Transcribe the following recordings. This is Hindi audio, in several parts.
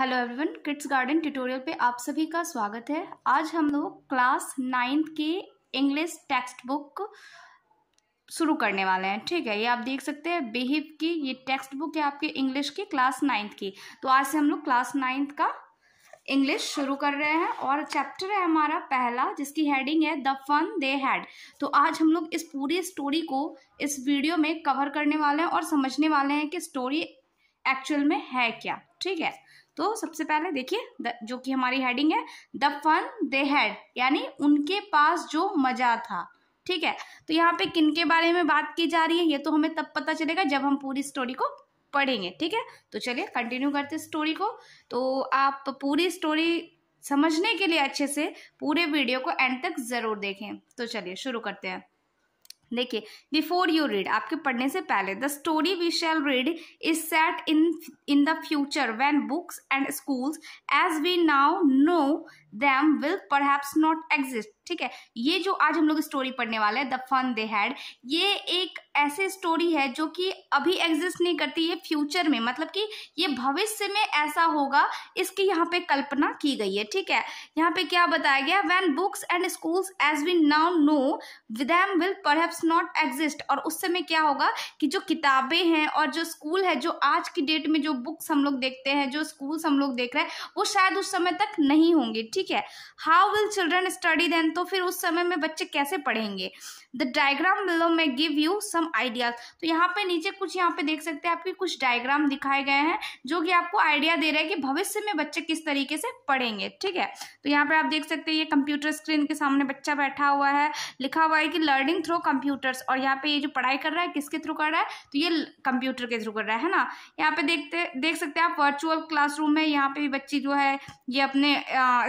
Hello everyone kids garden tutorial पे आप सभी का स्वागत है आज हम लोग क्लास नाइन्थ के इंग्लिश टेक्स्ट बुक शुरू करने वाले हैं ठीक है ये आप देख सकते हैं बिहिव की ये टेक्स्ट बुक है आपके इंग्लिश की क्लास नाइन्थ की तो आज से हम लोग क्लास नाइन्थ का इंग्लिश शुरू कर रहे हैं और चैप्टर है हमारा पहला जिसकी हेडिंग है द फन दे हैड तो आज हम लोग इस पूरी स्टोरी को इस वीडियो में कवर करने वाले हैं और समझने वाले हैं कि स्टोरी एक्चुअल में है क्या ठीक है तो सबसे पहले देखिए जो कि हमारी हेडिंग है द फन दे हैड यानी उनके पास जो मज़ा था ठीक है तो यहाँ पे किन के बारे में बात की जा रही है ये तो हमें तब पता चलेगा जब हम पूरी स्टोरी को पढ़ेंगे ठीक है तो चलिए कंटिन्यू करते स्टोरी को तो आप पूरी स्टोरी समझने के लिए अच्छे से पूरे वीडियो को एंड तक ज़रूर देखें तो चलिए शुरू करते हैं देखिए बिफोर यू रीड आपके पढ़ने से पहले the story we shall read is set in in the future when books and schools as we now know them will perhaps not exist ठीक है ये जो आज हम लोग स्टोरी पढ़ने वाले हैं द फन दे हैड ये एक ऐसे स्टोरी है जो कि अभी एग्जिस्ट नहीं करती ये फ्यूचर में मतलब कि ये भविष्य में ऐसा होगा इसकी यहाँ पे कल्पना की गई है ठीक है यहाँ पे क्या बताया गया when books and schools as we now know them will perhaps not exist और उस समय क्या होगा कि जो किताबें हैं और जो स्कूल है जो आज की डेट में जो बुक्स हम लोग देखते हैं जो स्कूल्स हम लोग देख रहे हैं वो शायद उस समय तक नहीं होंगे ठीक है how will children study then तो फिर उस समय में बच्चे कैसे पढ़ेंगे द डायग्राम बिलो में गिव यू सम आइडियाज तो यहाँ पे नीचे कुछ यहाँ पे देख सकते हैं आपके कुछ डायग्राम दिखाए गए हैं जो कि आपको आइडिया दे रहा है कि भविष्य में बच्चे किस तरीके से पढ़ेंगे ठीक है तो यहाँ पे आप देख सकते हैं ये कंप्यूटर स्क्रीन के सामने बच्चा बैठा हुआ है लिखा हुआ है कि लर्निंग थ्रू कंप्यूटर्स और यहाँ पे ये जो पढ़ाई कर रहा है किसके थ्रू कर रहा है तो ये कंप्यूटर के थ्रू कर रहा है ना यहाँ पे देखते देख सकते हैं आप वर्चुअल क्लासरूम है यहाँ पे भी बच्ची जो है ये अपने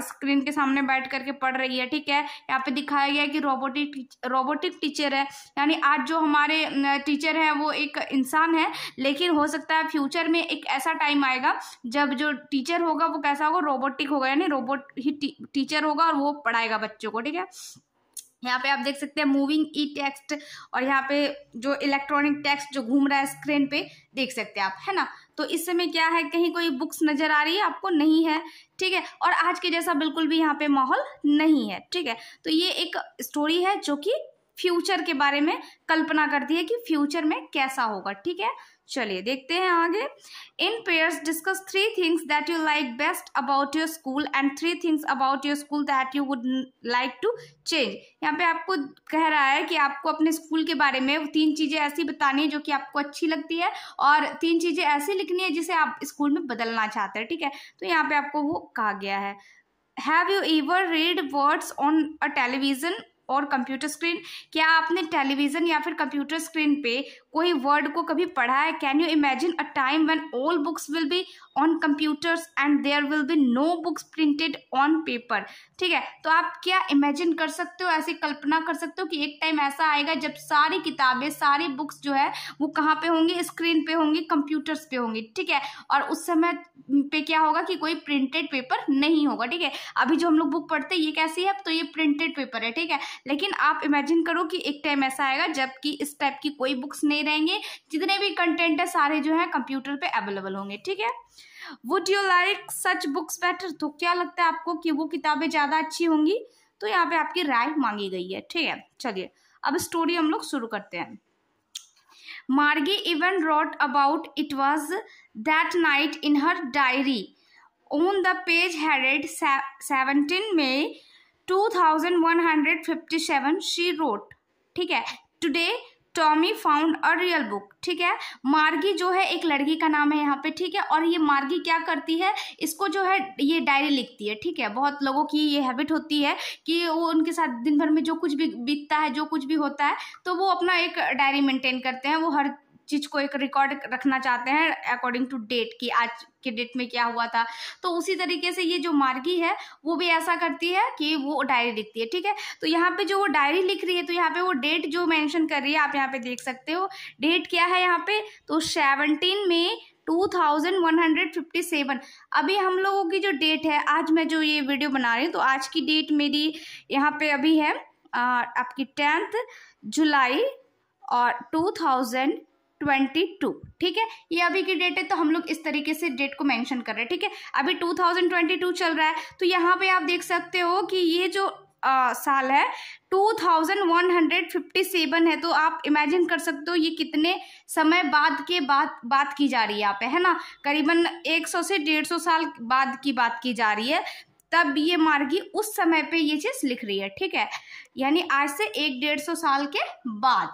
स्क्रीन के सामने बैठ करके पढ़ रही है ठीक है यहाँ पे दिखाया गया है कि रोबोटिक रोबोटिक टीचर है यानी आज जो हमारे टीचर हैं वो एक इंसान है लेकिन हो सकता है फ्यूचर में एक ऐसा टाइम आएगा जब जो टीचर होगा वो कैसा होगा रोबोटिक होगा यानी रोबोट ही टी, टीचर होगा और वो पढ़ाएगा बच्चों को ठीक है यहाँ पे आप देख सकते हैं मूविंग ई टेक्स्ट और यहाँ पे जो इलेक्ट्रॉनिक टेक्स्ट जो घूम रहा है स्क्रीन पे देख सकते हैं आप है ना तो इस समय क्या है कहीं कोई बुक्स नज़र आ रही है आपको नहीं है ठीक है और आज के जैसा बिल्कुल भी यहाँ पे माहौल नहीं है ठीक है तो ये एक स्टोरी है जो कि फ्यूचर के बारे में कल्पना करती है कि फ्यूचर में कैसा होगा ठीक है चलिए देखते हैं आगे in pairs discuss three things that you like best about your school and three things about your school that you would like to change यहाँ पे आपको कह रहा है कि आपको अपने स्कूल के बारे में तीन चीज़ें ऐसी बतानी है जो कि आपको अच्छी लगती है और तीन चीज़ें ऐसी लिखनी है जिसे आप स्कूल में बदलना चाहते हैं ठीक है तो यहाँ पे आपको वो कहा गया है have you ever read words on a television और कंप्यूटर स्क्रीन क्या आपने टेलीविज़न या फिर कंप्यूटर स्क्रीन पे कोई वर्ड को कभी पढ़ा है can you imagine a time when all books will be on computers and there will be no books printed on paper ठीक है तो आप क्या इमेजिन कर सकते हो ऐसी कल्पना कर सकते हो कि एक टाइम ऐसा आएगा जब सारी किताबें सारी बुक्स जो है वो कहाँ पे होंगी स्क्रीन पे होंगी कंप्यूटर्स पे होंगी ठीक है और उस समय पे क्या होगा कि कोई प्रिंटेड पेपर नहीं होगा ठीक है अभी जो हम लोग बुक पढ़ते हैं ये कैसी है तो ये प्रिंटेड पेपर है ठीक है लेकिन आप इमेजिन करो कि एक टाइम ऐसा आएगा जबकि इस टाइप की कोई बुक्स नहीं नहीं रहेंगे जितने भी कंटेंट है सारे जो है कंप्यूटर पे अवेलेबल होंगे ठीक है would you like such books better तो क्या लगता है आपको कि वो किताबें ज़्यादा अच्छी होंगी तो यहाँ पे आपकी राय मांगी गई है ठीक है चलिए अब स्टोरी हम लोग शुरू करते हैं Margie even wrote about it was that night in her diary the page seventeen May two thousand one hundred fifty seven she wrote ठीक है today Tommy found a real book ठीक है मार्गी जो है एक लड़की का नाम है यहाँ पे ठीक है और ये मार्गी क्या करती है इसको जो है ये डायरी लिखती है ठीक है बहुत लोगों की ये हैबिट होती है कि वो उनके साथ दिन भर में जो कुछ भी बीतता है जो कुछ भी होता है तो वो अपना एक डायरी मेंटेन करते हैं वो हर चीज़ को एक रिकॉर्ड रखना चाहते हैं अकॉर्डिंग टू डेट कि आज के डेट में क्या हुआ था तो उसी तरीके से ये जो मार्गी है वो भी ऐसा करती है कि वो डायरी लिखती है ठीक है तो यहाँ पे जो वो डायरी लिख रही है तो यहाँ पे वो डेट जो मेंशन कर रही है आप यहाँ पे देख सकते हो डेट क्या है यहाँ पे तो सेवनटीन में 2157 अभी हम लोगों की जो डेट है आज मैं जो ये वीडियो बना रही हूँ तो आज की डेट मेरी यहाँ पे अभी है आ, आपकी टेंथ जुलाई और टू थाउजेंड ट्वेंटी टू ठीक है ये अभी की डेट है तो हम लोग इस तरीके से डेट को मेंशन कर रहे हैं ठीक है अभी टू थाउजेंड ट्वेंटी टू चल रहा है तो यहाँ पे आप देख सकते हो कि ये जो आ, साल है two thousand one hundred fifty seven है तो आप इमेजिन कर सकते हो ये कितने समय बाद के बाद बात की जा रही है यहाँ पे है ना करीबन एक सौ से डेढ़ सौ साल बाद की बात की जा रही है तब ये मार्गी उस समय पे ये चीज़ लिख रही है ठीक है यानी आज से एक डेढ़ सौ साल के बाद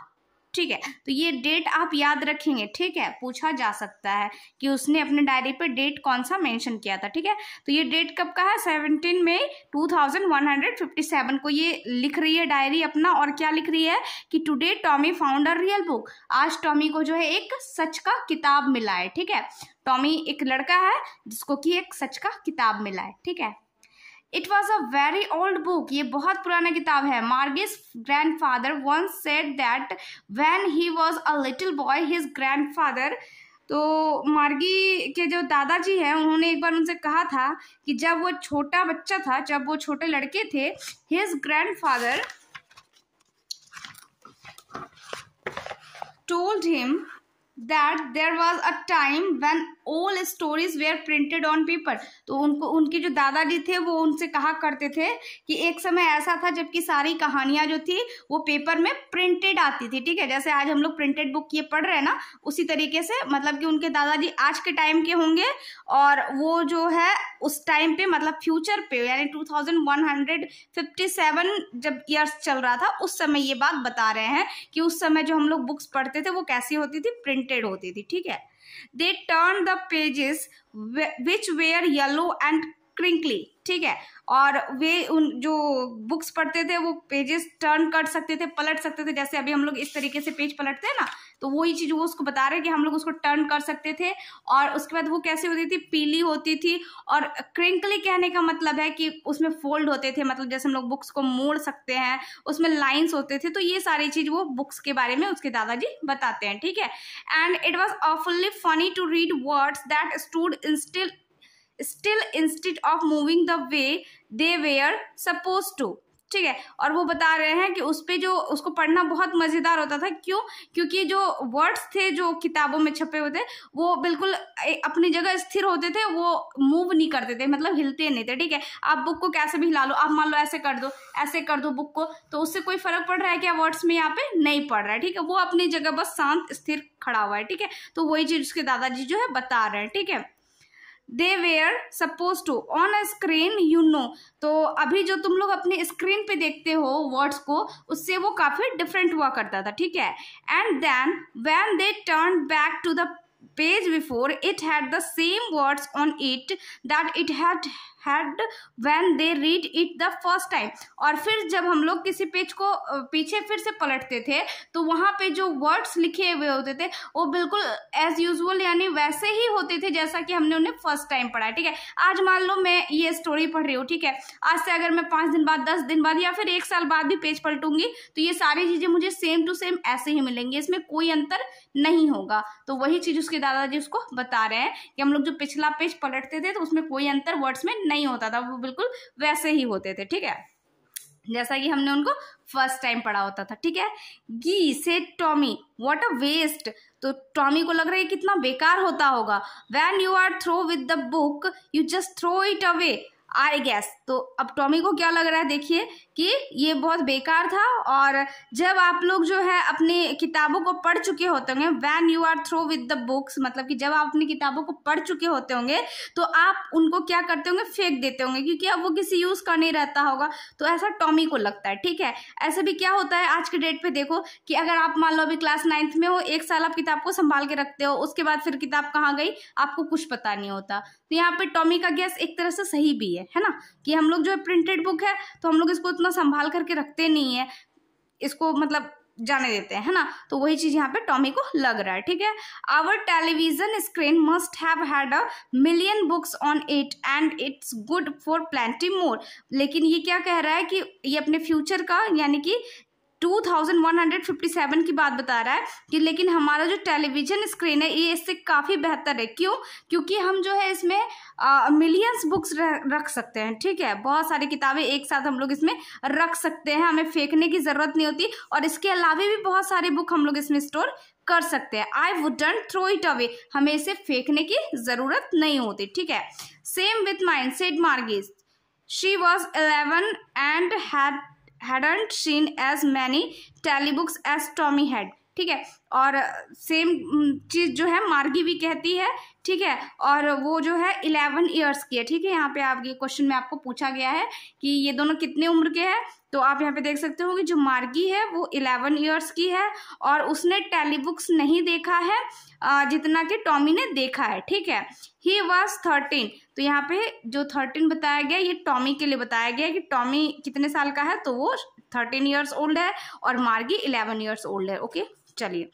ठीक है तो ये डेट आप याद रखेंगे ठीक है पूछा जा सकता है कि उसने अपने डायरी पर डेट कौन सा मेंशन किया था ठीक है तो ये डेट कब का है seventeen May two thousand one hundred fifty seven को ये लिख रही है डायरी अपना और क्या लिख रही है कि today Tommy found real book आज टॉमी को जो है एक सच का किताब मिला है ठीक है टॉमी एक लड़का है जिसको कि एक सच का किताब मिला है ठीक है it was a very old book ये बहुत पुराना किताब है Margie's grandfather once said that when he was a little boy his grandfather तो मार्गी के जो दादाजी हैं उन्होंने एक बार उनसे कहा था कि जब वो छोटा बच्चा था जब वो छोटे लड़के थे his grandfather told him that there was a time when old stories were printed on paper तो उनको उनके जो दादाजी थे वो उनसे कहा करते थे कि एक समय ऐसा था जबकि सारी कहानियां जो थी वो पेपर में प्रिंटेड आती थी ठीक है जैसे आज हम लोग प्रिंटेड बुक ये पढ़ रहे हैं ना उसी तरीके से मतलब कि उनके दादाजी आज के टाइम के होंगे और वो जो है उस टाइम पे मतलब फ्यूचर पे यानी two thousand one hundred fifty seven जब ईयर्स चल रहा था उस समय ये बात बता रहे हैं कि उस समय जो हम लोग बुक्स पढ़ते थे वो कैसी होती थी प्रिंटेड होती थी ठीक है they turn the pages which were yellow and crinkly ठीक है और वे उन जो बुक्स पढ़ते थे वो पेजेस टर्न कर सकते थे पलट सकते थे जैसे अभी हम लोग इस तरीके से पेज पलटते हैं ना तो वही चीज़ वो उसको बता रहे हैं कि हम लोग उसको टर्न कर सकते थे और उसके बाद वो कैसे होती थी पीली होती थी और क्रिंकली कहने का मतलब है कि उसमें फोल्ड होते थे मतलब जैसे हम लोग बुक्स को मोड़ सकते हैं उसमें लाइन्स होते थे तो ये सारी चीज़ वो बुक्स के बारे में उसके दादाजी बताते हैं ठीक है and it was awfully funny to read words that stood instill still instead of moving the way they were suppose to ठीक है और वो बता रहे हैं कि उस पर जो उसको पढ़ना बहुत मज़ेदार होता था क्यों क्योंकि जो वर्ड्स थे जो किताबों में छपे हुए थे वो बिल्कुल अपनी जगह स्थिर होते थे वो मूव नहीं करते थे मतलब हिलते नहीं थे ठीक है आप बुक को कैसे भी हिला लो आप मान लो ऐसे कर दो ऐसे कर दो बुक को तो उससे कोई फर्क पड़ रहा है क्या वर्ड्स में यहाँ पे नहीं पड़ रहा है ठीक है वो अपनी जगह बस शांत स्थिर खड़ा हुआ है ठीक है तो वही चीज़ उसके दादाजी जो है बता रहे हैं ठीक है they were suppose to on a screen you know तो अभी जो तुम लोग अपने स्क्रीन पे देखते हो वर्ड्स को उससे वो काफ़ी डिफरेंट हुआ करता था ठीक है and then when they turn back to the page before it had the same words on it that it had had when they read it the first time और फिर जब हम लोग किसी पेज को पीछे फिर से पलटते थे तो वहाँ पे जो वर्ड्स लिखे हुए होते थे वो बिल्कुल एज यूजल यानी वैसे ही होते थे जैसा कि हमने उन्हें फर्स्ट टाइम पढ़ा ठीक है आज मान लो मैं ये स्टोरी पढ़ रही हूँ ठीक है आज से अगर मैं पाँच दिन बाद दस दिन बाद या फिर एक साल बाद भी पेज पलटूंगी तो ये सारी चीज़ें मुझे सेम टू सेम ऐसे ही मिलेंगी इसमें कोई अंतर नहीं होगा तो वही चीज़ उसके दादाजी उसको बता रहे हैं कि हम लोग जो पिछला पेज पलटते थे तो उसमें कोई अंतर वर्ड्स में नहीं नहीं होता था वो बिल्कुल वैसे ही होते थे ठीक है जैसा कि हमने उनको फर्स्ट टाइम पढ़ा होता था ठीक है gee said Tommy what a waste तो टॉमी को लग रहा है कितना बेकार होता होगा when you are through with the book you just throw it away I guess तो अब टॉमी को क्या लग रहा है देखिए कि ये बहुत बेकार था और जब आप लोग जो है अपने किताबों को पढ़ चुके होते होंगे when you are through with the books मतलब कि जब आप अपनी किताबों को पढ़ चुके होते होंगे तो आप उनको क्या करते होंगे फेंक देते होंगे क्योंकि अब वो किसी यूज़ का नहीं रहता होगा तो ऐसा टॉमी को लगता है ठीक है ऐसे भी क्या होता है आज के डेट पर देखो कि अगर आप मान लो अभी क्लास नाइन्थ में हो एक साल आप किताब को संभाल के रखते हो उसके बाद फिर किताब कहाँ गई आपको कुछ पता नहीं होता तो यहाँ पे टॉमी का गैस एक तरह से सही भी है है ना कि हम लोग जो है प्रिंटेड बुक है तो हम लोग इसको इतना संभाल करके रखते नहीं है इसको मतलब जाने देते हैं है ना तो वही चीज यहाँ पे टॉमी को लग रहा है ठीक है our television screen must have had a million books on it and it's good for plenty more लेकिन ये क्या कह रहा है कि ये अपने फ्यूचर का यानी कि two thousand one hundred fifty seven की बात बता रहा है कि लेकिन हमारा जो टेलीविज़न स्क्रीन है ये इससे काफ़ी बेहतर है क्यों क्योंकि हम जो है इसमें मिलियंस बुक्स रख सकते हैं ठीक है बहुत सारी किताबें एक साथ हम लोग इसमें रख सकते हैं हमें फेंकने की ज़रूरत नहीं होती और इसके अलावा भी बहुत सारी बुक हम लोग इसमें स्टोर कर सकते हैं I wouldn't throw it away हमें इसे फेंकने की ज़रूरत नहीं होती ठीक है same with mind set Margie's she was eleven and had hadn't seen as many tally books as Tommy had ठीक है और सेम चीज़ जो है मार्गी भी कहती है ठीक है और वो जो है इलेवन ईयर्स की है ठीक है यहाँ पे आपके क्वेश्चन में आपको पूछा गया है कि ये दोनों कितने उम्र के हैं तो आप यहाँ पे देख सकते हो कि जो मार्गी है वो इलेवन ईयर्स की है और उसने टेलीबुक्स नहीं देखा है जितना कि टॉमी ने देखा है ठीक है ही वॉज थर्टीन तो यहाँ पे जो थर्टीन बताया गया ये टॉमी के लिए बताया गया कि टॉमी कितने साल का है तो वो थर्टीन ईयर्स ओल्ड है और Margie eleven years old okay ओके चलिए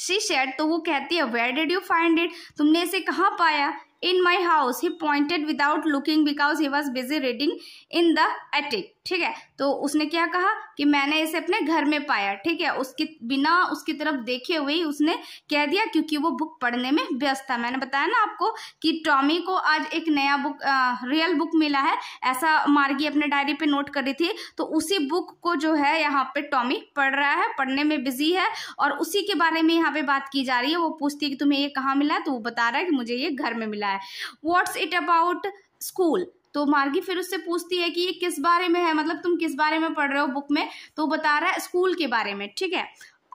शी शेड तो वो कहती है where did you find it तुमने इसे कहाँ पाया in my house he pointed without looking because he was busy reading in the attic ठीक है तो उसने क्या कहा कि मैंने इसे अपने घर में पाया ठीक है उसके बिना उसकी तरफ देखे हुए ही उसने कह दिया क्योंकि वो बुक पढ़ने में व्यस्त था मैंने बताया ना आपको कि टॉमी को आज एक नया बुक आ, रियल बुक मिला है ऐसा मार्गी अपने डायरी पे नोट कर रही थी तो उसी बुक को जो है यहाँ पे टॉमी पढ़ रहा है पढ़ने में बिजी है और उसी के बारे में यहाँ पे बात की जा रही है वो पूछती है कि तुम्हें ये कहाँ मिला है तो वो बता रहा है कि मुझे ये घर में मिला है वॉट्स इट अबाउट स्कूल तो मार्गी फिर उससे पूछती है कि ये किस बारे में है मतलब तुम किस बारे में पढ़ रहे हो बुक में तो बता रहा है स्कूल के बारे में ठीक है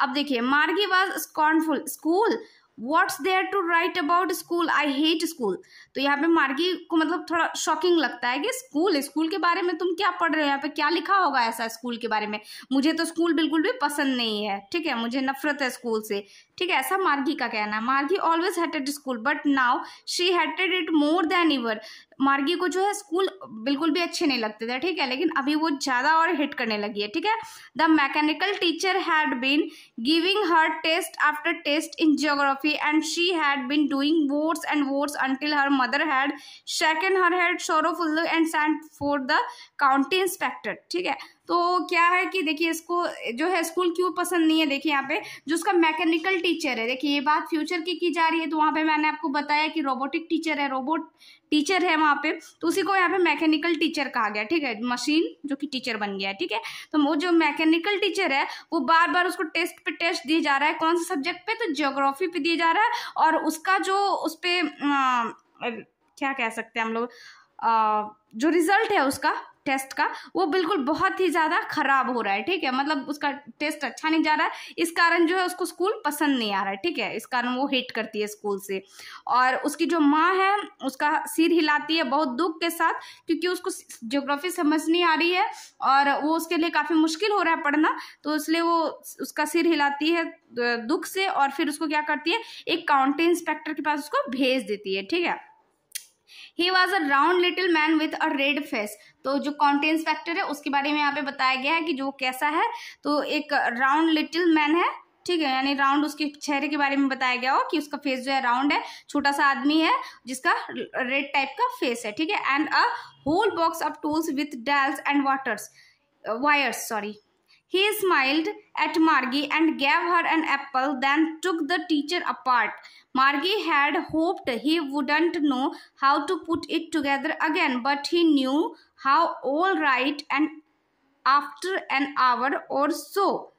अब देखिए Margie was scornful school what's there to write about school I hate school तो यहाँ पे मार्गी को मतलब थोड़ा शॉकिंग लगता है कि स्कूल स्कूल के बारे में तुम क्या पढ़ रहे हो यहाँ पे क्या लिखा होगा ऐसा स्कूल के बारे में मुझे तो स्कूल बिल्कुल भी पसंद नहीं है ठीक है मुझे नफरत है स्कूल से ठीक है ऐसा मार्गी का कहना है Margie always hated school but now she hated it more than ever Margie को जो है स्कूल बिल्कुल भी अच्छे नहीं लगते थे ठीक है लेकिन अभी वो ज़्यादा और हिट करने लगी है ठीक है the mechanical teacher had been giving her test after test in geography and she had been doing worse and worse until her mother had shaken her head sorrowful and sent for the county inspector ठीक है तो क्या है कि देखिए इसको जो है स्कूल क्यों पसंद नहीं है देखिए यहाँ पे जो उसका मैकेनिकल टीचर है देखिए ये बात फ्यूचर की की जा रही है तो वहाँ पे मैंने आपको बताया कि रोबोटिक टीचर है रोबोट टीचर है वहाँ पे तो उसी को यहाँ पे मैकेनिकल टीचर कहा गया ठीक है मशीन जो कि टीचर बन गया ठीक है तो वो जो मैकेनिकल टीचर है वो बार बार उसको टेस्ट पे टेस्ट दिए जा रहा है कौन से सब्जेक्ट पे तो जियोग्राफी पे दिए जा रहा है और उसका जो उस पर क्या कह सकते हैं हम लोग जो रिजल्ट है उसका टेस्ट का वो बिल्कुल बहुत ही ज़्यादा खराब हो रहा है ठीक है मतलब उसका टेस्ट अच्छा नहीं जा रहा है इस कारण जो है उसको स्कूल पसंद नहीं आ रहा है ठीक है इस कारण वो हेट करती है स्कूल से और उसकी जो माँ है उसका सिर हिलाती है बहुत दुख के साथ क्योंकि उसको जोग्राफी समझ नहीं आ रही है और वो उसके लिए काफ़ी मुश्किल हो रहा है पढ़ना तो इसलिए वो उसका सिर हिलाती है दुख से और फिर उसको क्या करती है एक काउंटी इंस्पेक्टर के पास उसको भेज देती है ठीक है he was a round little man with a red face तो जो कॉन्टेंस फैक्टर है उसके बारे में यहाँ पे बताया गया है कि जो कैसा है तो एक राउंड लिटिल मैन है ठीक है यानी राउंड उसके चेहरे के बारे में बताया गया हो कि उसका फेस जो है राउंड है छोटा सा आदमी है जिसका रेड टाइप का फेस है ठीक है and a whole box of tools with dials and waters wires sorry he smiled at margie and gave her an apple then took the teacher apart Margie had hoped he wouldn't know how to put it together again, but he knew how all right and after an hour or so.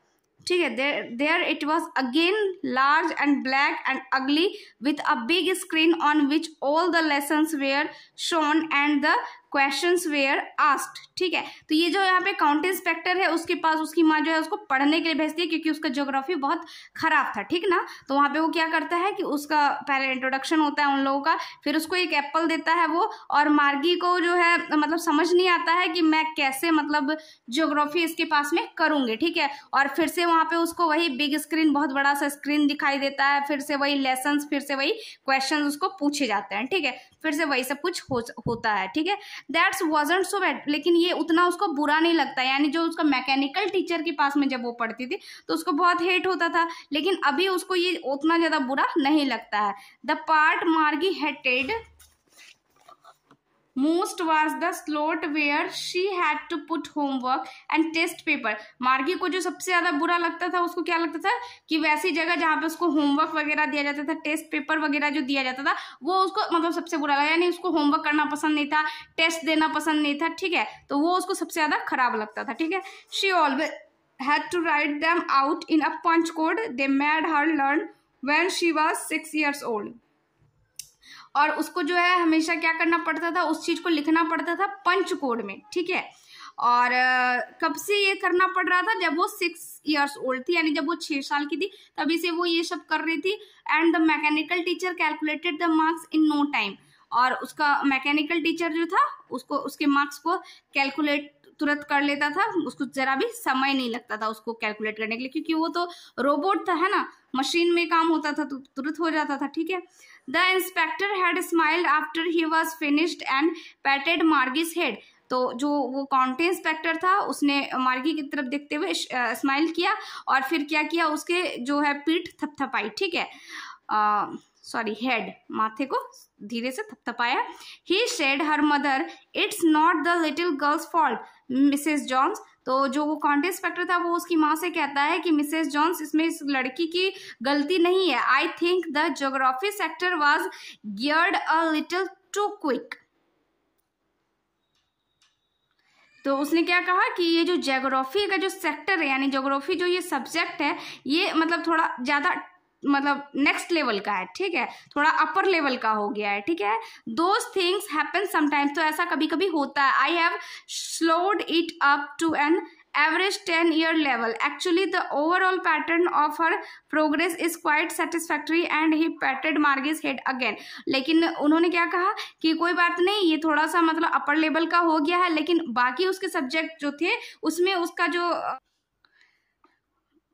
There, there it was again large and black and ugly with a big screen on which all the lessons were shown and the question were asked ठीक है तो ये जो यहाँ पे काउंटी इंस्पेक्टर है उसके पास उसकी माँ जो है उसको पढ़ने के लिए भेजती है क्योंकि उसका जोग्राफी बहुत खराब था ठीक ना तो वहाँ पे वो क्या करता है कि उसका पहले इंट्रोडक्शन होता है उन लोगों का फिर उसको एक एप्पल देता है वो और मार्गी को जो है मतलब समझ नहीं आता है कि मैं कैसे मतलब जोग्राफी इसके पास में करूँगी ठीक है और फिर से वहाँ पे उसको वही बिग स्क्रीन बहुत बड़ा सा स्क्रीन दिखाई देता है फिर से वही लेसन फिर से वही क्वेश्चन उसको पूछे जाते हैं ठीक है फिर से वही सब कुछ हो, होता है ठीक है दैट्स वॉजेंट सो बैड लेकिन ये उतना उसको बुरा नहीं लगता यानी जो उसका मैकेनिकल टीचर के पास में जब वो पढ़ती थी तो उसको बहुत हेट होता था लेकिन अभी उसको ये उतना ज़्यादा बुरा नहीं लगता है the part Margie hated most was the slot where she had to put homework and test paper Margie को जो सबसे ज़्यादा बुरा लगता था उसको क्या लगता था कि वैसी जगह जहाँ पे उसको होमवर्क वगैरह दिया जाता था टेस्ट पेपर वगैरह जो दिया जाता था वो उसको मतलब सबसे बुरा लगा यानी उसको होमवर्क करना पसंद नहीं था टेस्ट देना पसंद नहीं था ठीक है तो वो उसको सबसे ज़्यादा खराब लगता था ठीक है she always had to write them out in a punch code they made her learn when she was six years old और उसको जो है हमेशा क्या करना पड़ता था उस चीज़ को लिखना पड़ता था पंच कोड में ठीक है और कब से ये करना पड़ रहा था जब वो सिक्स इयर्स ओल्ड थी यानी जब वो छह साल की थी तभी से वो ये सब कर रही थी and the mechanical teacher calculated the marks in no time और उसका मैकेनिकल टीचर जो था उसको उसके मार्क्स को कैलकुलेट तुरंत कर लेता था उसको जरा भी समय नहीं लगता था उसको कैलकुलेट करने के लिए क्योंकि वो तो रोबोट था है ना मशीन में काम होता था तो तुरंत हो जाता था ठीक है the inspector had smiled after he was finished and patted Margie's head तो जो वो काउंटी इंस्पेक्टर था उसने मार्गी की तरफ देखते हुए स्माइल किया और फिर क्या किया उसके जो है पीठ थपथपाई ठीक है आ, सॉरी हेड माथे को धीरे से थपथपाया he said her mother it's not the little girl's fault Mrs Jones तो जो वो कॉन्टेस्ट फैक्टर था वो उसकी माँ से कहता है कि मिसेस जॉन्स इसमें इस लड़की की गलती नहीं है I think the geography sector was geared a little too quick तो उसने क्या कहा कि ये जो जोग्राफी का जो सेक्टर है यानी जोग्राफी जो ये सब्जेक्ट है ये मतलब थोड़ा ज़्यादा मतलब नेक्स्ट लेवल का है ठीक है थोड़ा अपर लेवल का हो गया है ठीक है दोज थिंग्स हैपन समटाइम्स तो ऐसा कभी कभी होता है I have slowed it up to an ten year level actually the overall pattern of her progress is quite satisfactory and he patted Marg is head again लेकिन उन्होंने क्या कहा कि कोई बात नहीं ये थोड़ा सा मतलब अपर लेवल का हो गया है लेकिन बाकी उसके सब्जेक्ट जो थे उसमें उसका जो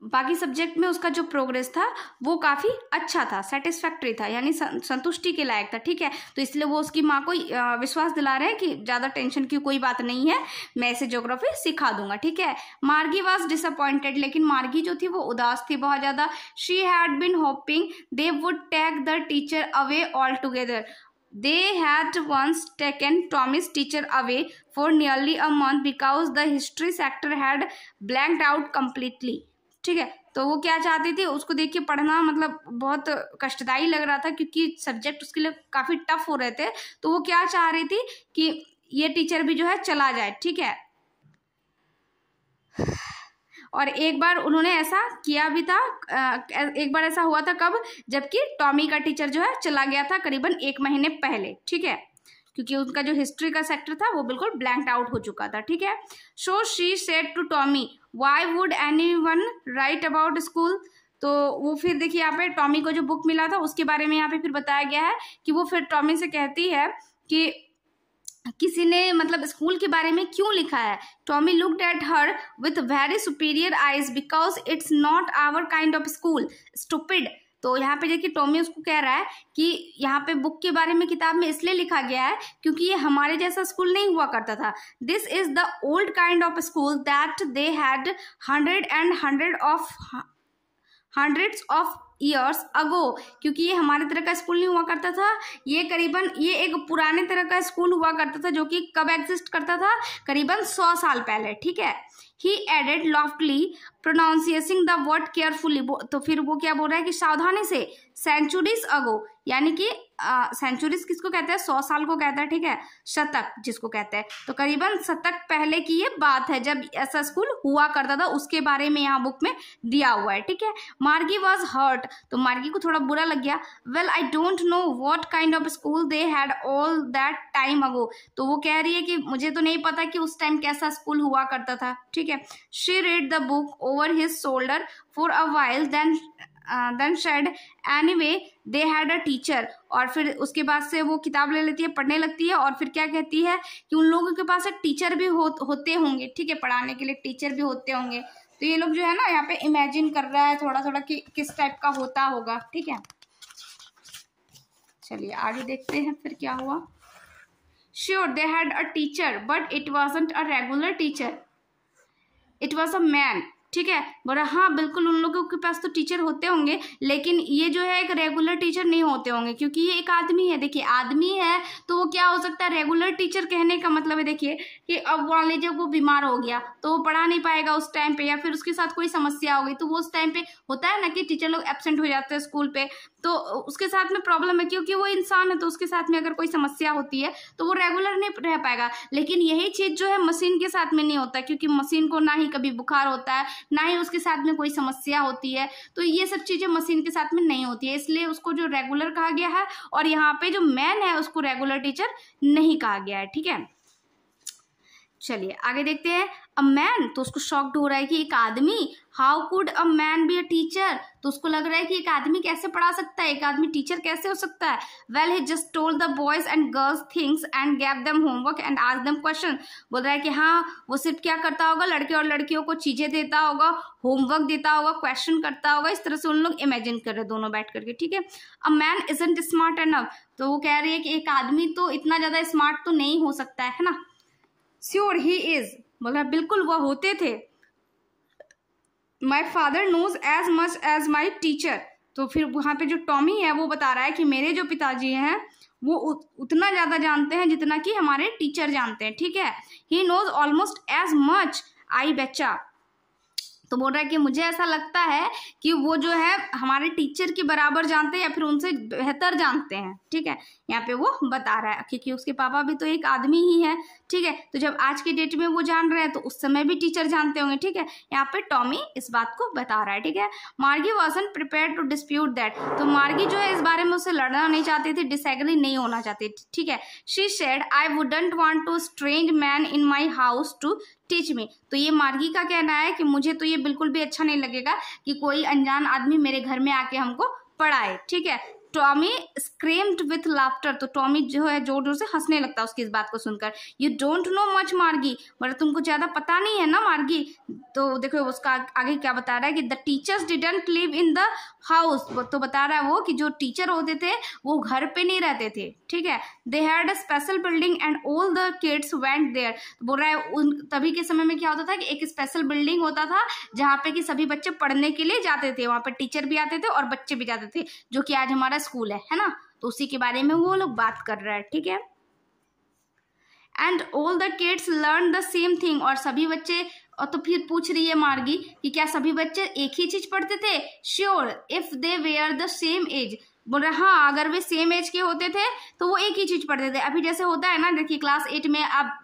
बाकी सब्जेक्ट में उसका जो प्रोग्रेस था वो काफ़ी अच्छा था सेटिस्फैक्ट्री था यानी संतुष्टि के लायक था ठीक है तो इसलिए वो उसकी माँ को विश्वास दिला रहे हैं कि ज़्यादा टेंशन की कोई बात नहीं है मैं इसे ज्योग्राफी सिखा दूंगा ठीक है मार्गी वॉज डिसअपॉइंटेड लेकिन मार्गी जो थी वो उदास थी बहुत ज़्यादा she had been hoping they would take the teacher away all together they had once taken Tommy's teacher away for nearly a month because the history sector had blank out completely ठीक है तो वो क्या चाहती थी उसको देख के पढ़ना मतलब बहुत कष्टदायी लग रहा था क्योंकि सब्जेक्ट उसके लिए काफ़ी टफ हो रहे थे तो वो क्या चाह रही थी कि ये टीचर भी जो है चला जाए ठीक है और एक बार उन्होंने ऐसा किया भी था एक बार ऐसा हुआ था कब जबकि टॉमी का टीचर जो है चला गया था करीबन एक महीने पहले ठीक है क्योंकि उनका जो हिस्ट्री का सेक्टर था वो बिल्कुल ब्लैंक आउट हो चुका था ठीक है so she said to Tommy why would anyone write about school तो वो फिर देखिए यहाँ पे टॉमी को जो बुक मिला था उसके बारे में यहाँ पे फिर बताया गया है कि वो फिर टॉमी से कहती है कि किसी ने मतलब स्कूल के बारे में क्यों लिखा है Tommy looked at her with very superior eyes because it's not our kind of school stupid तो यहाँ पे देखिए टॉमी उसको कह रहा है कि यहाँ पे बुक के बारे में किताब में इसलिए लिखा गया है क्योंकि ये हमारे जैसा स्कूल नहीं हुआ करता था this is the old kind of school that they had hundred and hundred of hundreds of years ago क्योंकि ये हमारे तरह का स्कूल नहीं हुआ करता था ये करीबन ये एक पुराने तरह का स्कूल हुआ करता था जो कि कब एग्जिस्ट करता था करीबन सौ साल पहले ठीक है he added loftily pronouncing the word carefully तो फिर वो क्या बोल रहा है कि सावधानी से सेंचुरीज अगो यानी कि सेंचुरीज किसको कहते हैं सौ साल को कहते हैं ठीक है शतक जिसको कहते हैं तो करीबन शतक पहले की ये बात है जब ऐसा स्कूल हुआ करता था उसके बारे में यहाँ बुक में दिया हुआ है ठीक है मार्गी वॉज हर्ट तो मार्गी को थोड़ा बुरा लग गया well I don't know what kind of school they had all that time ago तो वो कह रही है कि मुझे तो नहीं पता कि उस टाइम कैसा स्कूल हुआ करता था ठीक है she read the book over his shoulder for a while then then said anyway they had a teacher और फिर उसके बाद से वो किताब ले लेती है पढ़ने लगती है और फिर क्या कहती है कि उन लोगों के पास एक टीचर भी हो, होते होंगे ठीक है पढ़ाने के लिए टीचर भी होते होंगे तो ये लोग जो है ना यहाँ पे इमेजिन कर रहा है थोड़ा थोड़ा कि किस टाइप का होता होगा ठीक है चलिए आगे देखते हैं फिर क्या हुआ sure they had a teacher but it was a regular teacher it was a man ठीक है बोला हाँ बिल्कुल उन लोगों के पास तो टीचर होते होंगे लेकिन ये जो है एक रेगुलर टीचर नहीं होते होंगे क्योंकि ये एक आदमी है देखिए आदमी है तो वो क्या हो सकता है रेगुलर टीचर कहने का मतलब है देखिए कि अब मान लीजिए वो बीमार हो गया तो वो पढ़ा नहीं पाएगा उस टाइम पे या फिर उसके साथ कोई समस्या हो गई तो वो उस टाइम पर होता है ना कि टीचर लोग एबसेंट हो जाते हैं स्कूल पर तो उसके साथ में प्रॉब्लम है क्योंकि वो इंसान है तो उसके साथ में अगर कोई समस्या होती है तो वो रेगुलर नहीं रह पाएगा लेकिन यही चीज़ जो है मशीन के साथ में नहीं होता क्योंकि मशीन को ना ही कभी बुखार होता है ना ही उसके साथ में कोई समस्या होती है तो ये सब चीज़ें मशीन के साथ में नहीं होती है इसलिए उसको जो रेगुलर कहा गया है और यहाँ पे जो मैन है उसको रेगुलर टीचर नहीं कहा गया है ठीक है चलिए आगे देखते हैं अ मैन तो उसको शॉक्ड हो रहा है कि एक आदमी how could a man be a teacher तो उसको लग रहा है कि एक आदमी कैसे पढ़ा सकता है एक आदमी टीचर कैसे हो सकता है well he just told the boys and girls things and gave them homework and आज देम क्वेश्चन बोल रहा है कि हाँ वो सिर्फ क्या करता होगा लड़के और लड़कियों को चीज़ें देता होगा होमवर्क देता होगा क्वेश्चन करता होगा इस तरह से उन लोग इमेजिन कर रहे हैं दोनों बैठ करके ठीक है a man isn't smart enough तो वो कह रही है कि एक आदमी तो इतना ज़्यादा स्मार्ट तो नहीं हो सकता है ना श्योर ही इज मतलब बिल्कुल वह होते थे my father knows as much as my teacher तो फिर वहाँ पे जो टॉमी है वो बता रहा है कि मेरे जो पिताजी हैं वो उतना ज़्यादा जानते हैं जितना कि हमारे टीचर जानते हैं ठीक है he knows almost as much as बच्चा तो बोल रहा है कि मुझे ऐसा लगता है कि वो जो है हमारे टीचर के बराबर जानते हैं या फिर उनसे बेहतर जानते हैं ठीक है यहाँ पे वो बता रहा है क्योंकि उसके पापा भी तो एक आदमी ही है ठीक है तो जब आज के डेट में वो जान रहे हैं तो उस समय भी टीचर जानते होंगे ठीक है यहाँ पे टॉमी इस बात को बता रहा है ठीक है Margie wasn't prepared to dispute that तो मार्गी जो है इस बारे में उसे लड़ना नहीं चाहती थी डिसग्री नहीं होना चाहती ठीक है she said I wouldn't want to strange man in my house to teach me तो ये मार्गी का कहना है कि मुझे तो ये बिल्कुल भी अच्छा नहीं लगेगा कि कोई अनजान आदमी मेरे घर में आके हमको पढ़ाए ठीक है टॉमी स्क्रेम्ड विथ लाफ्टर तो टॉमी जो है जोर जोर से हंसने लगता है उसकी इस बात को सुनकर यू डोंट नो मच मार्गी मगर तुमको ज़्यादा पता नहीं है ना मार्गी तो देखो उसका आगे क्या बता रहा है कि the teachers didn't live in the house तो बता रहा है वो कि जो टीचर होते थे वो घर पे नहीं रहते थे ठीक है they had a special building and all the kids went there बोल रहा है उन तभी के समय में क्या होता था कि एक स्पेशल बिल्डिंग होता था जहाँ पे कि सभी बच्चे पढ़ने के लिए जाते थे वहाँ पर टीचर भी आते थे और बच्चे भी जाते थे जो कि आज हमारा का स्कूल है है ना तो उसी के बारे में वो लोग बात कर रहा है ठीक है and all the kids learn the same thing और सभी बच्चे और तो फिर पूछ रही है मार्गी कि क्या सभी बच्चे एक ही चीज पढ़ते थे sure if they were the same age बोल रहे हाँ अगर वे सेम एज के होते थे तो वो एक ही चीज पढ़ते थे अभी जैसे होता है ना देखिए क्लास एट में आप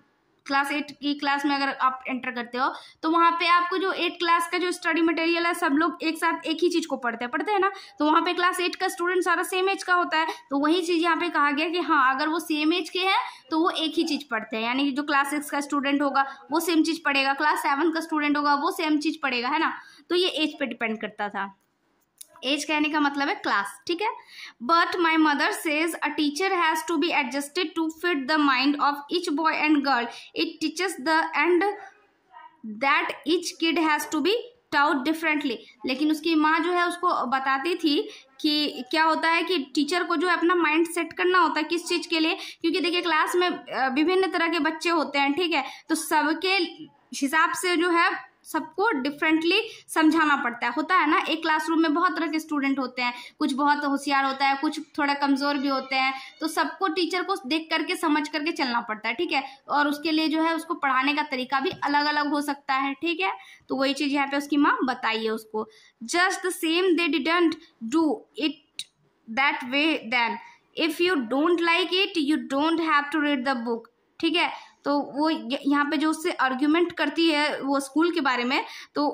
क्लास एट की क्लास में अगर आप एंटर करते हो तो वहाँ पे आपको जो एट क्लास का जो स्टडी मटेरियल है सब लोग एक साथ एक ही चीज़ को पढ़ते हैं पढ़ते हैं ना तो वहाँ पे क्लास एट का स्टूडेंट सारा सेम एज का होता है तो वही चीज़ यहाँ पे कहा गया कि हाँ अगर वो सेम एज के हैं तो वो एक ही चीज़ पढ़ते हैं यानी कि जो क्लास सिक्स का स्टूडेंट होगा वो सेम चीज़ पढ़ेगा क्लास सेवन का स्टूडेंट होगा वो सेम चीज़ पढ़ेगा है ना तो ये एज पर डिपेंड करता था एज कहने का मतलब है क्लास ठीक है but my mother says a teacher has to be adjusted to fit the mind of each boy and girl it teaches the and that each kid has to be taught differently लेकिन उसकी माँ जो है उसको बताती थी कि क्या होता है कि टीचर को जो है अपना माइंड सेट करना होता है किस चीज़ के लिए क्योंकि देखिए क्लास में विभिन्न तरह के बच्चे होते हैं ठीक है तो सबके हिसाब से जो है सबको डिफरेंटली समझाना पड़ता है होता है ना एक क्लासरूम में बहुत तरह के स्टूडेंट होते हैं कुछ बहुत होशियार होता है कुछ थोड़ा कमज़ोर भी होते हैं तो सबको टीचर को देख करके समझ करके चलना पड़ता है ठीक है और उसके लिए जो है उसको पढ़ाने का तरीका भी अलग अलग हो सकता है ठीक है तो वही चीज़ यहाँ पे उसकी माँ बताइए उसको just the same they didn't do it that way then if you don't like it you don't have to read the book ठीक है तो वो यहाँ पे जो उससे आर्ग्यूमेंट करती है वो स्कूल के बारे में तो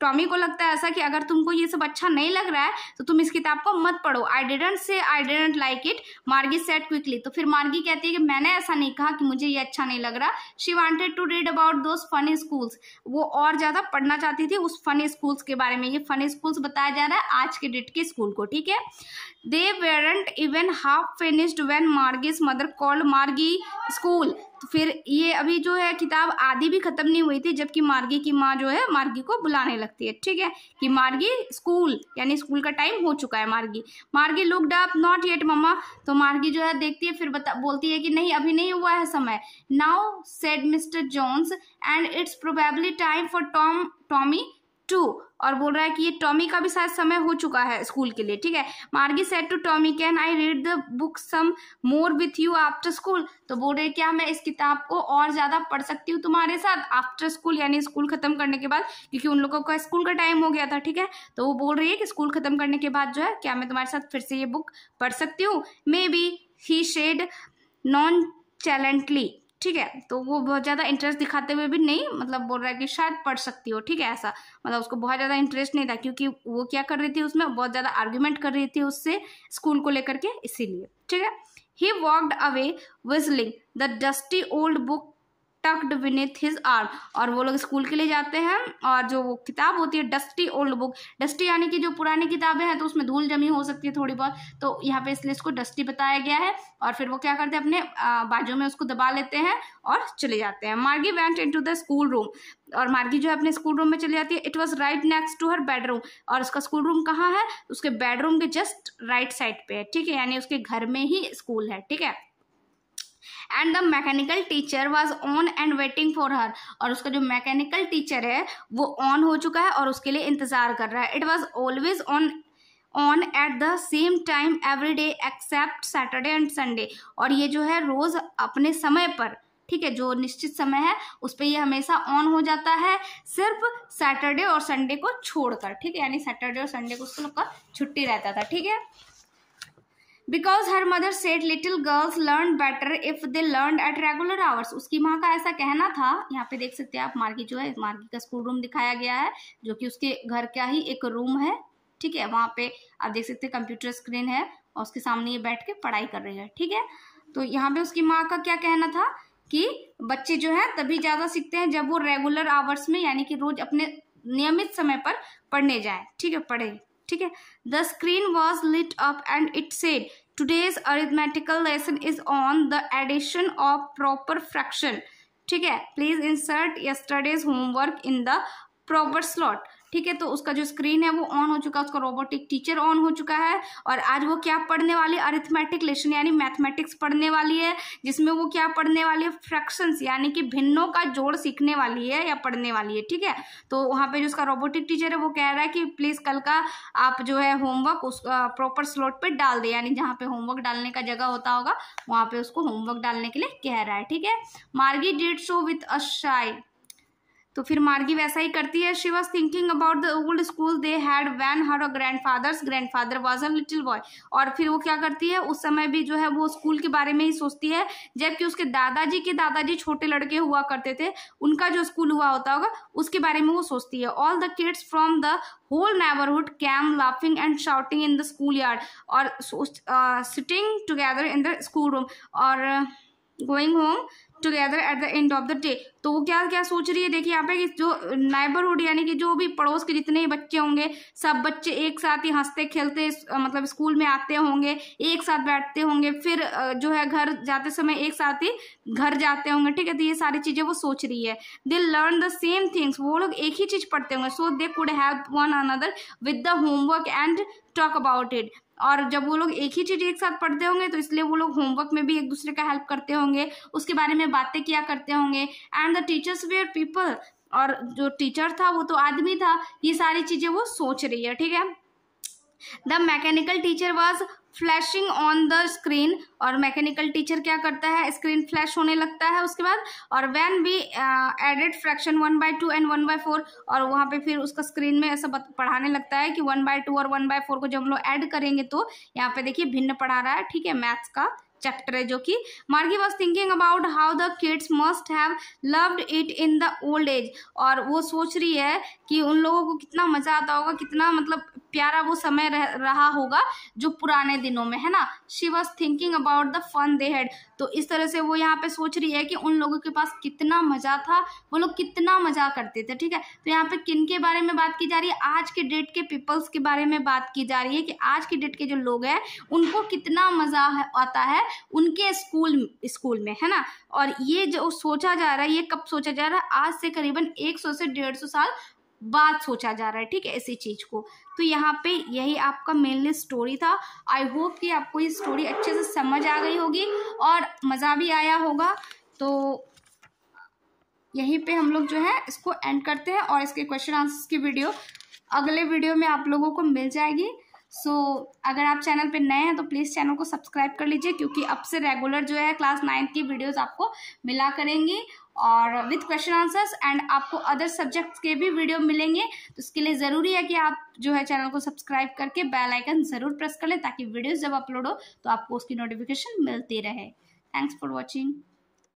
टॉमी को लगता है ऐसा कि अगर तुमको ये सब अच्छा नहीं लग रहा है तो तुम इस किताब को मत पढ़ो I didn't say I didn't like it Margie said quickly तो फिर मार्गी कहती है कि मैंने ऐसा नहीं कहा कि मुझे ये अच्छा नहीं लग रहा she wanted to read about those funny schools वो और ज़्यादा पढ़ना चाहती थी उस फनी स्कूल्स के बारे में ये फनी स्कूल्स बताया जा रहा है आज के डेट के स्कूल को ठीक है they weren't even half finished when Margie's mother called Margie school तो फिर ये अभी जो है किताब आधी भी ख़त्म नहीं हुई थी जबकि मार्गी की माँ जो है मार्गी को बुलाने लगती है ठीक है कि मार्गी स्कूल यानी स्कूल का टाइम हो चुका है मार्गी मार्गी लुक डप नॉट येट मम्मा तो मार्गी जो है देखती है फिर बता बोलती है कि नहीं अभी नहीं हुआ है समय now said Mr Jones and it's probably time for Tom Tommy too और बोल रहा है कि ये टॉमी का भी शायद समय हो चुका है स्कूल के लिए ठीक है Margie said to Tommy can I read the book some more with you after school तो बोल रहे क्या मैं इस किताब को और ज़्यादा पढ़ सकती हूँ तुम्हारे साथ आफ्टर स्कूल यानी स्कूल ख़त्म करने के बाद क्योंकि उन लोगों का स्कूल का टाइम हो गया था ठीक है तो वो बोल रही है कि स्कूल ख़त्म करने के बाद जो है क्या मैं तुम्हारे साथ फिर से ये बुक पढ़ सकती हूँ maybe he said nonchalantly ठीक है तो वो बहुत ज़्यादा इंटरेस्ट दिखाते हुए भी नहीं मतलब बोल रहा है कि शायद पढ़ सकती हो ठीक है ऐसा मतलब उसको बहुत ज़्यादा इंटरेस्ट नहीं था क्योंकि वो क्या कर रही थी उसमें बहुत ज़्यादा आर्ग्यूमेंट कर रही थी उससे स्कूल को लेकर के इसीलिए ठीक है he walked away whistling the dusty old book tucked beneath his arm और वो लोग स्कूल के लिए जाते हैं और जो वो किताब होती है डस्टी ओल्ड बुक डस्टी यानी कि जो पुरानी किताबें हैं तो उसमें धूल जमी हो सकती है थोड़ी बहुत तो यहाँ पे इसलिए इसको डस्टी बताया गया है और फिर वो क्या करते हैं अपने बाजू में उसको दबा लेते हैं और चले जाते हैं Margie went into the school room और मार्गी जो है अपने स्कूल रूम में चली जाती है it was right next to her bedroom और उसका स्कूल रूम कहाँ है उसके बेडरूम के जस्ट राइट साइड पे है ठीक है यानी उसके घर में ही स्कूल है ठीक है and the mechanical teacher was on and waiting for her और उसका जो मैकेनिकल टीचर है वो ऑन हो चुका है और उसके लिए इंतजार कर रहा है it was always on on at the same time every day except Saturday and Sunday और ये जो है रोज़ अपने समय पर ठीक है जो निश्चित समय है उस पर यह हमेशा ऑन हो जाता है सिर्फ सैटरडे और संडे को छोड़कर ठीक है यानी सैटरडे और संडे को उसको छुट्टी रहता था ठीक है because her mother said little girls learn better if they learn at regular hours उसकी माँ का ऐसा कहना था यहाँ पे देख सकते हैं आप मार्गी जो है मार्गी का स्कूल रूम दिखाया गया है जो कि उसके घर का ही एक रूम है ठीक है वहाँ पे आप देख सकते हैं कंप्यूटर स्क्रीन है और उसके सामने ये बैठ के पढ़ाई कर रही है ठीक है तो यहाँ पे उसकी माँ का क्या कहना था कि बच्चे जो है तभी ज़्यादा सीखते हैं जब वो रेगुलर आवर्स में यानी कि रोज अपने नियमित समय पर पढ़ने जाए ठीक है पढ़े ठीक है the screen was lit up and it said today's arithmetical lesson is on the addition of proper fraction ठीक है please insert yesterday's homework in the proper slot ठीक है तो उसका जो स्क्रीन है वो ऑन हो चुका है उसका रोबोटिक टीचर ऑन हो चुका है और आज वो क्या पढ़ने वाली अरिथमेटिक लेसन यानी मैथमेटिक्स पढ़ने वाली है जिसमें वो क्या पढ़ने वाली है फ्रैक्शंस यानी कि भिन्नों का जोड़ सीखने वाली है या पढ़ने वाली है ठीक है तो वहाँ पे जो उसका रोबोटिक टीचर है वो कह रहा है कि प्लीज़ कल का आप जो है होमवर्क उस प्रॉपर स्लॉट पर डाल दें यानी जहाँ पे होमवर्क डालने का जगह होता होगा वहाँ पे उसको होमवर्क डालने के लिए कह रहा है ठीक है मार्गी डिड शो विथ अ शाई तो फिर मार्गी वैसा ही करती है she was thinking about the old school they had when her grandfather's grandfather was a little boy और फिर वो क्या करती है उस समय भी जो है वो स्कूल के बारे में ही सोचती है जबकि उसके दादाजी के दादाजी छोटे लड़के हुआ करते थे उनका जो स्कूल हुआ होता होगा उसके बारे में वो सोचती है all the kids from the whole neighbourhood came laughing and shouting in the school yard और sitting together in the school room और going home together at the end of the day तो वो क्या क्या सोच रही है देखिए यहाँ पे कि जो नाइबरहुड यानी कि जो भी पड़ोस के जितने बच्चे होंगे सब बच्चे एक साथ ही हंसते खेलते मतलब स्कूल में आते होंगे एक साथ बैठते होंगे फिर जो है घर जाते समय एक साथ ही घर जाते होंगे ठीक है तो ये सारी चीज़ें वो सोच रही है they learn the same things वो लोग एक ही चीज़ पढ़ते होंगे so they could help one another with the homework and talk about it और जब वो लोग एक ही चीज़ एक साथ पढ़ते होंगे तो इसलिए वो लोग होमवर्क में भी एक दूसरे का हेल्प करते होंगे उसके बारे में बातें किया करते होंगे and the teachers were people और जो टीचर था वो तो आदमी था ये सारी चीज़ें वो सोच रही है ठीक है the mechanical teacher was flashing on the screen और मैकेनिकल टीचर क्या करता है स्क्रीन फ्लैश होने लगता है उसके बाद और when we added fraction one by two and one by four और वहाँ पे फिर उसका स्क्रीन में ऐसा पढ़ाने लगता है कि वन बाय टू और वन बाय फोर को जब हम लोग ऐड करेंगे तो यहाँ पे देखिए भिन्न पढ़ा रहा है ठीक है मैथ्स का चैप्टर है जो कि Margie was thinking about how the kids must have loved it in the old age और वो सोच रही है कि उन लोगों को कितना मज़ा आता होगा कितना मतलब प्यारा वो समय रह, रहा होगा जो पुराने दिनों में है ना she was thinking about the fun they had तो इस तरह से वो यहाँ पे सोच रही है कि उन लोगों के पास कितना मज़ा था वो लोग कितना मज़ा करते थे ठीक है तो यहाँ पे किन के बारे में बात की जा रही है आज के डेट के पीपल्स के बारे में बात की जा रही है कि आज के डेट के जो लोग हैं उनको कितना मज़ा आता है उनके स्कूल स्कूल में है ना और ये जो सोचा जा रहा है ये कब सोचा जा रहा है आज से करीबन 100 से 150 साल बाद सोचा जा रहा है ठीक है ऐसी चीज़ को तो यहाँ पे यही आपका मेनली स्टोरी था आई होप कि आपको ये स्टोरी अच्छे से समझ आ गई होगी और मज़ा भी आया होगा तो यहीं पे हम लोग जो है इसको एंड करते हैं और इसके क्वेश्चन आंसर्स की वीडियो अगले वीडियो में आप लोगों को मिल जाएगी सो so, अगर आप चैनल पे नए हैं तो प्लीज़ चैनल को सब्सक्राइब कर लीजिए क्योंकि अब से रेगुलर जो है क्लास नाइन्थ की वीडियोस आपको मिला करेंगी और विथ क्वेश्चन आंसर्स एंड आपको अदर सब्जेक्ट्स के भी वीडियो मिलेंगे तो इसके लिए ज़रूरी है कि आप जो है चैनल को सब्सक्राइब करके बेल आइकन ज़रूर प्रेस कर लें ताकि वीडियोज़ जब अपलोड हो तो आपको उसकी नोटिफिकेशन मिलती रहे थैंक्स फॉर वॉचिंग